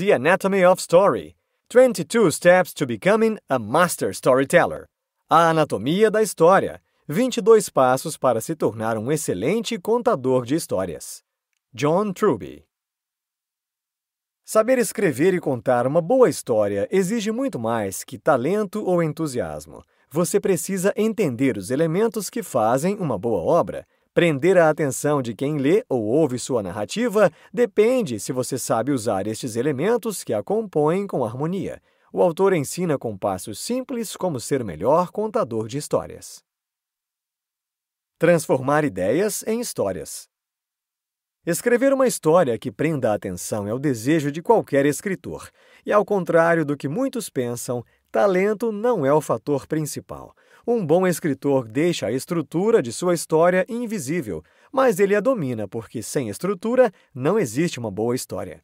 The Anatomy of Story 22 Steps to Becoming a Master Storyteller A Anatomia da História 22 Passos para se tornar um excelente contador de histórias. John Truby Saber escrever e contar uma boa história exige muito mais que talento ou entusiasmo. Você precisa entender os elementos que fazem uma boa obra Prender a atenção de quem lê ou ouve sua narrativa depende se você sabe usar estes elementos que a compõem com harmonia. O autor ensina com passos simples como ser melhor contador de histórias. Transformar ideias em histórias. Escrever uma história que prenda a atenção é o desejo de qualquer escritor. E, ao contrário do que muitos pensam, talento não é o fator principal. Um bom escritor deixa a estrutura de sua história invisível, mas ele a domina porque sem estrutura não existe uma boa história.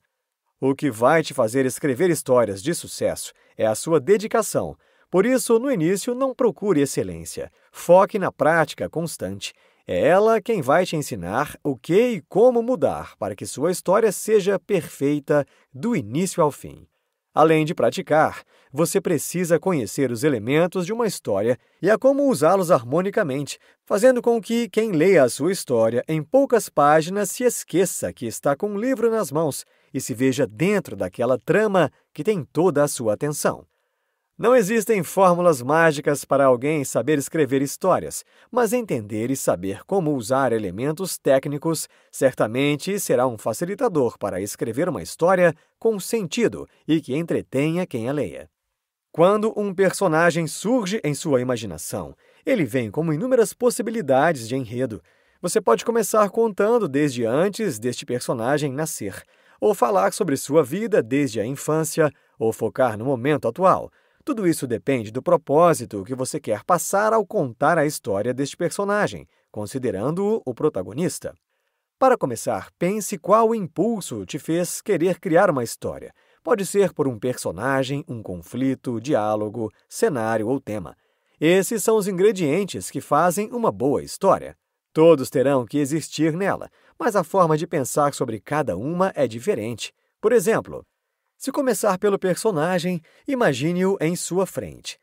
O que vai te fazer escrever histórias de sucesso é a sua dedicação. Por isso, no início, não procure excelência. Foque na prática constante. É ela quem vai te ensinar o que e como mudar para que sua história seja perfeita do início ao fim. Além de praticar, você precisa conhecer os elementos de uma história e a como usá-los harmonicamente, fazendo com que quem leia a sua história em poucas páginas se esqueça que está com um livro nas mãos e se veja dentro daquela trama que tem toda a sua atenção. Não existem fórmulas mágicas para alguém saber escrever histórias, mas entender e saber como usar elementos técnicos certamente será um facilitador para escrever uma história com sentido e que entretenha quem a leia. Quando um personagem surge em sua imaginação, ele vem com inúmeras possibilidades de enredo. Você pode começar contando desde antes deste personagem nascer, ou falar sobre sua vida desde a infância, ou focar no momento atual tudo isso depende do propósito que você quer passar ao contar a história deste personagem, considerando-o o protagonista. Para começar, pense qual impulso te fez querer criar uma história. Pode ser por um personagem, um conflito, diálogo, cenário ou tema. Esses são os ingredientes que fazem uma boa história. Todos terão que existir nela, mas a forma de pensar sobre cada uma é diferente. Por exemplo, se começar pelo personagem, imagine-o em sua frente.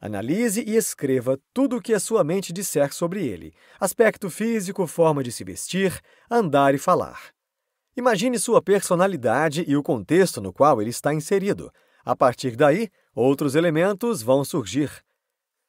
Analise e escreva tudo o que a sua mente disser sobre ele: aspecto físico, forma de se vestir, andar e falar. Imagine sua personalidade e o contexto no qual ele está inserido. A partir daí, outros elementos vão surgir.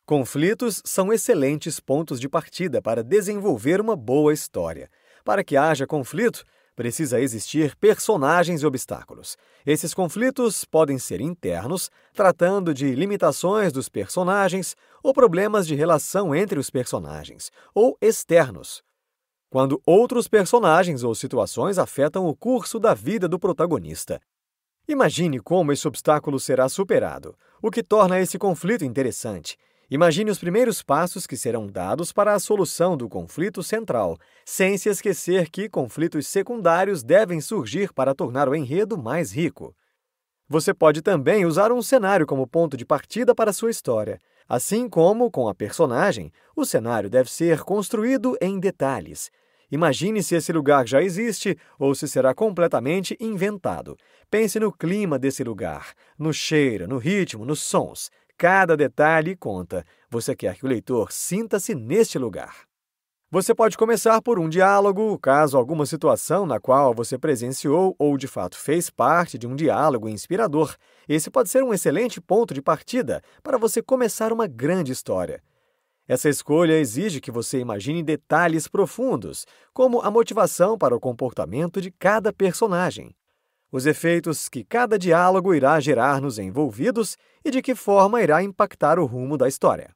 Conflitos são excelentes pontos de partida para desenvolver uma boa história. Para que haja conflito, precisa existir personagens e obstáculos. Esses conflitos podem ser internos, tratando de limitações dos personagens ou problemas de relação entre os personagens, ou externos, quando outros personagens ou situações afetam o curso da vida do protagonista. Imagine como esse obstáculo será superado, o que torna esse conflito interessante Imagine os primeiros passos que serão dados para a solução do conflito central, sem se esquecer que conflitos secundários devem surgir para tornar o enredo mais rico. Você pode também usar um cenário como ponto de partida para sua história. Assim como com a personagem, o cenário deve ser construído em detalhes. Imagine se esse lugar já existe ou se será completamente inventado. Pense no clima desse lugar, no cheiro, no ritmo, nos sons. Cada detalhe conta. Você quer que o leitor sinta-se neste lugar. Você pode começar por um diálogo, caso alguma situação na qual você presenciou ou de fato fez parte de um diálogo inspirador. Esse pode ser um excelente ponto de partida para você começar uma grande história. Essa escolha exige que você imagine detalhes profundos, como a motivação para o comportamento de cada personagem os efeitos que cada diálogo irá gerar nos envolvidos e de que forma irá impactar o rumo da história.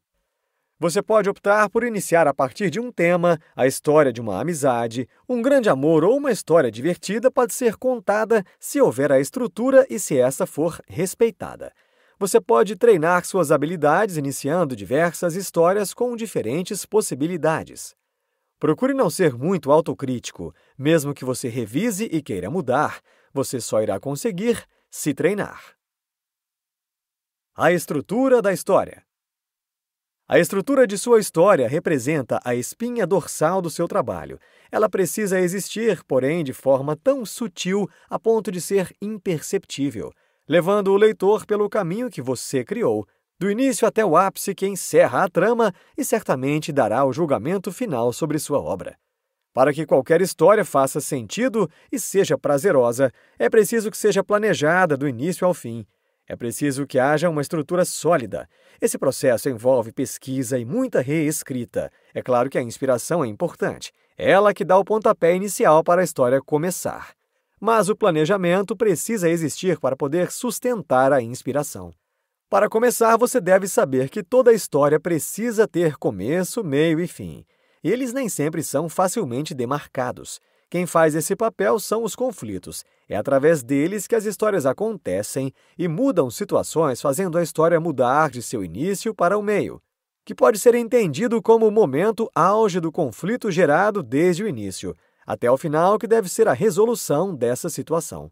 Você pode optar por iniciar a partir de um tema, a história de uma amizade, um grande amor ou uma história divertida pode ser contada se houver a estrutura e se essa for respeitada. Você pode treinar suas habilidades iniciando diversas histórias com diferentes possibilidades. Procure não ser muito autocrítico, mesmo que você revise e queira mudar. Você só irá conseguir se treinar. A estrutura da história. A estrutura de sua história representa a espinha dorsal do seu trabalho. Ela precisa existir, porém, de forma tão sutil a ponto de ser imperceptível, levando o leitor pelo caminho que você criou, do início até o ápice que encerra a trama e certamente dará o julgamento final sobre sua obra. Para que qualquer história faça sentido e seja prazerosa, é preciso que seja planejada do início ao fim. É preciso que haja uma estrutura sólida. Esse processo envolve pesquisa e muita reescrita. É claro que a inspiração é importante, ela que dá o pontapé inicial para a história começar. Mas o planejamento precisa existir para poder sustentar a inspiração. Para começar, você deve saber que toda história precisa ter começo, meio e fim e eles nem sempre são facilmente demarcados. Quem faz esse papel são os conflitos. É através deles que as histórias acontecem e mudam situações, fazendo a história mudar de seu início para o meio, que pode ser entendido como o momento auge do conflito gerado desde o início, até o final, que deve ser a resolução dessa situação.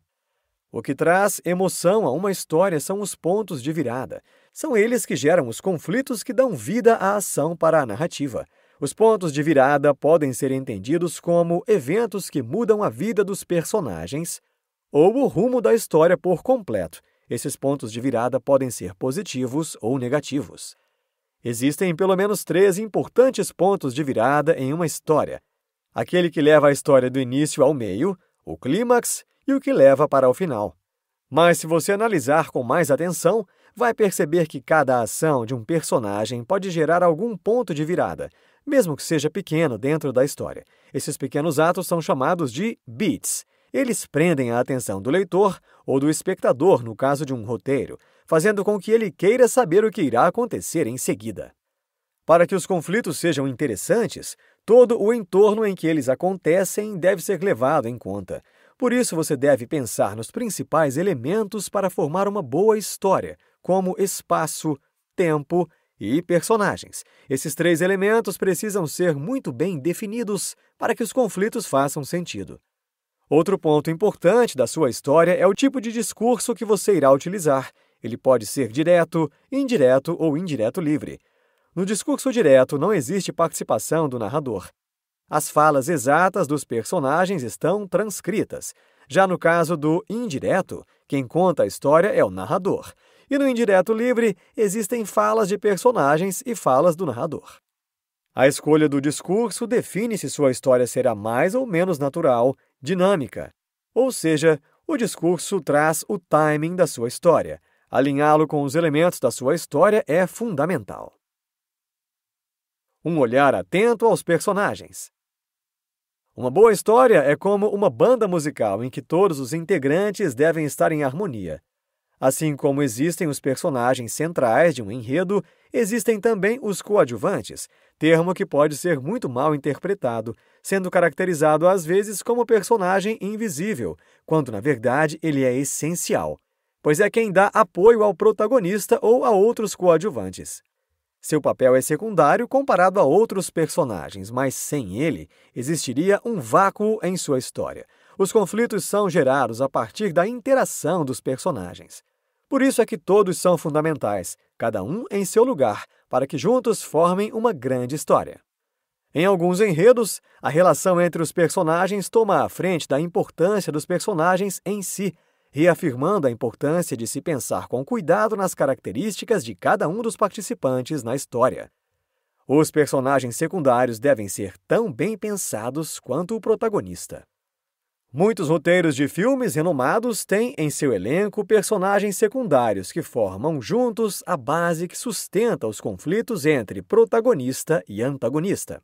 O que traz emoção a uma história são os pontos de virada. São eles que geram os conflitos que dão vida à ação para a narrativa. Os pontos de virada podem ser entendidos como eventos que mudam a vida dos personagens ou o rumo da história por completo. Esses pontos de virada podem ser positivos ou negativos. Existem pelo menos três importantes pontos de virada em uma história: aquele que leva a história do início ao meio, o clímax e o que leva para o final. Mas se você analisar com mais atenção, vai perceber que cada ação de um personagem pode gerar algum ponto de virada, mesmo que seja pequeno dentro da história. Esses pequenos atos são chamados de beats. Eles prendem a atenção do leitor ou do espectador no caso de um roteiro, fazendo com que ele queira saber o que irá acontecer em seguida. Para que os conflitos sejam interessantes, todo o entorno em que eles acontecem deve ser levado em conta. Por isso, você deve pensar nos principais elementos para formar uma boa história, como espaço, tempo e personagens. Esses três elementos precisam ser muito bem definidos para que os conflitos façam sentido. Outro ponto importante da sua história é o tipo de discurso que você irá utilizar. Ele pode ser direto, indireto ou indireto livre. No discurso direto, não existe participação do narrador. As falas exatas dos personagens estão transcritas. Já no caso do indireto, quem conta a história é o narrador. E no indireto livre, existem falas de personagens e falas do narrador. A escolha do discurso define se sua história será mais ou menos natural, dinâmica. Ou seja, o discurso traz o timing da sua história. Alinhá-lo com os elementos da sua história é fundamental. Um olhar atento aos personagens. Uma boa história é como uma banda musical em que todos os integrantes devem estar em harmonia. Assim como existem os personagens centrais de um enredo, existem também os coadjuvantes, termo que pode ser muito mal interpretado, sendo caracterizado às vezes como personagem invisível, quando na verdade ele é essencial, pois é quem dá apoio ao protagonista ou a outros coadjuvantes. Seu papel é secundário comparado a outros personagens, mas sem ele, existiria um vácuo em sua história. Os conflitos são gerados a partir da interação dos personagens. Por isso é que todos são fundamentais, cada um em seu lugar, para que juntos formem uma grande história. Em alguns enredos, a relação entre os personagens toma a frente da importância dos personagens em si, reafirmando a importância de se pensar com cuidado nas características de cada um dos participantes na história. Os personagens secundários devem ser tão bem pensados quanto o protagonista. Muitos roteiros de filmes renomados têm em seu elenco personagens secundários que formam juntos a base que sustenta os conflitos entre protagonista e antagonista.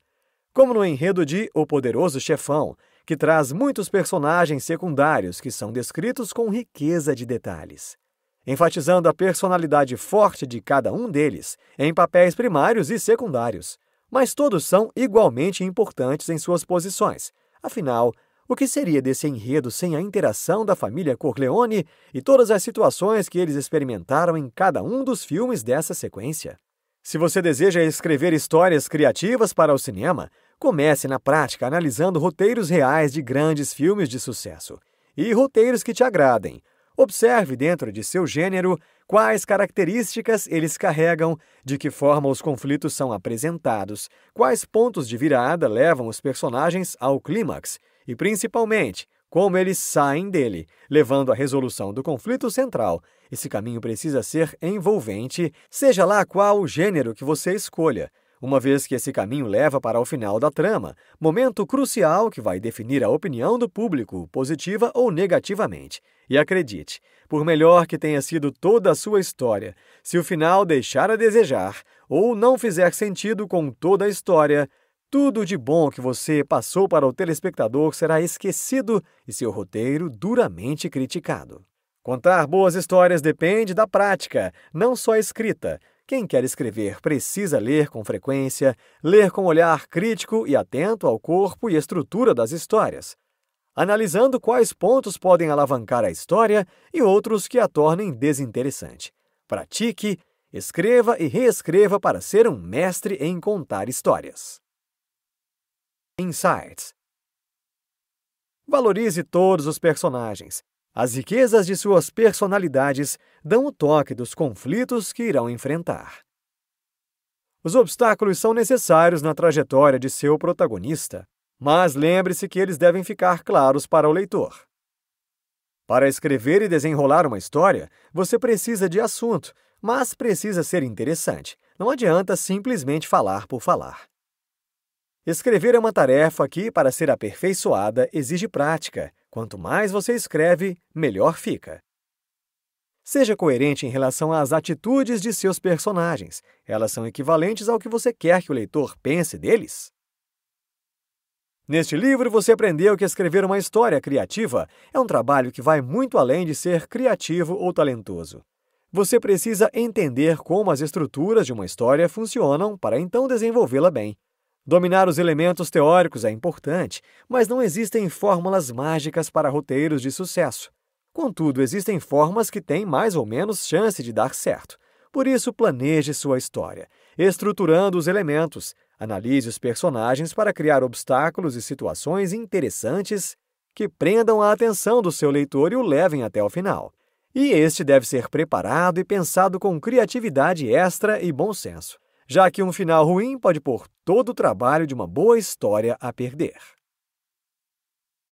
Como no enredo de O Poderoso Chefão, que traz muitos personagens secundários que são descritos com riqueza de detalhes. Enfatizando a personalidade forte de cada um deles, em papéis primários e secundários, mas todos são igualmente importantes em suas posições. Afinal, o que seria desse enredo sem a interação da família Corleone e todas as situações que eles experimentaram em cada um dos filmes dessa sequência? Se você deseja escrever histórias criativas para o cinema, comece na prática analisando roteiros reais de grandes filmes de sucesso e roteiros que te agradem. Observe dentro de seu gênero quais características eles carregam, de que forma os conflitos são apresentados, quais pontos de virada levam os personagens ao clímax e, principalmente, como eles saem dele, levando à resolução do conflito central. Esse caminho precisa ser envolvente, seja lá qual o gênero que você escolha, uma vez que esse caminho leva para o final da trama, momento crucial que vai definir a opinião do público, positiva ou negativamente. E acredite, por melhor que tenha sido toda a sua história, se o final deixar a desejar ou não fizer sentido com toda a história, tudo de bom que você passou para o telespectador será esquecido e seu roteiro duramente criticado. Contar boas histórias depende da prática, não só escrita. Quem quer escrever precisa ler com frequência, ler com olhar crítico e atento ao corpo e estrutura das histórias, analisando quais pontos podem alavancar a história e outros que a tornem desinteressante. Pratique, escreva e reescreva para ser um mestre em contar histórias. Insights. Valorize todos os personagens. As riquezas de suas personalidades dão o toque dos conflitos que irão enfrentar. Os obstáculos são necessários na trajetória de seu protagonista, mas lembre-se que eles devem ficar claros para o leitor. Para escrever e desenrolar uma história, você precisa de assunto, mas precisa ser interessante. Não adianta simplesmente falar por falar. Escrever é uma tarefa que, para ser aperfeiçoada, exige prática. Quanto mais você escreve, melhor fica. Seja coerente em relação às atitudes de seus personagens. Elas são equivalentes ao que você quer que o leitor pense deles. Neste livro, você aprendeu que escrever uma história criativa é um trabalho que vai muito além de ser criativo ou talentoso. Você precisa entender como as estruturas de uma história funcionam para então desenvolvê-la bem. Dominar os elementos teóricos é importante, mas não existem fórmulas mágicas para roteiros de sucesso. Contudo, existem formas que têm mais ou menos chance de dar certo. Por isso, planeje sua história, estruturando os elementos, analise os personagens para criar obstáculos e situações interessantes que prendam a atenção do seu leitor e o levem até o final. E este deve ser preparado e pensado com criatividade extra e bom senso já que um final ruim pode pôr todo o trabalho de uma boa história a perder.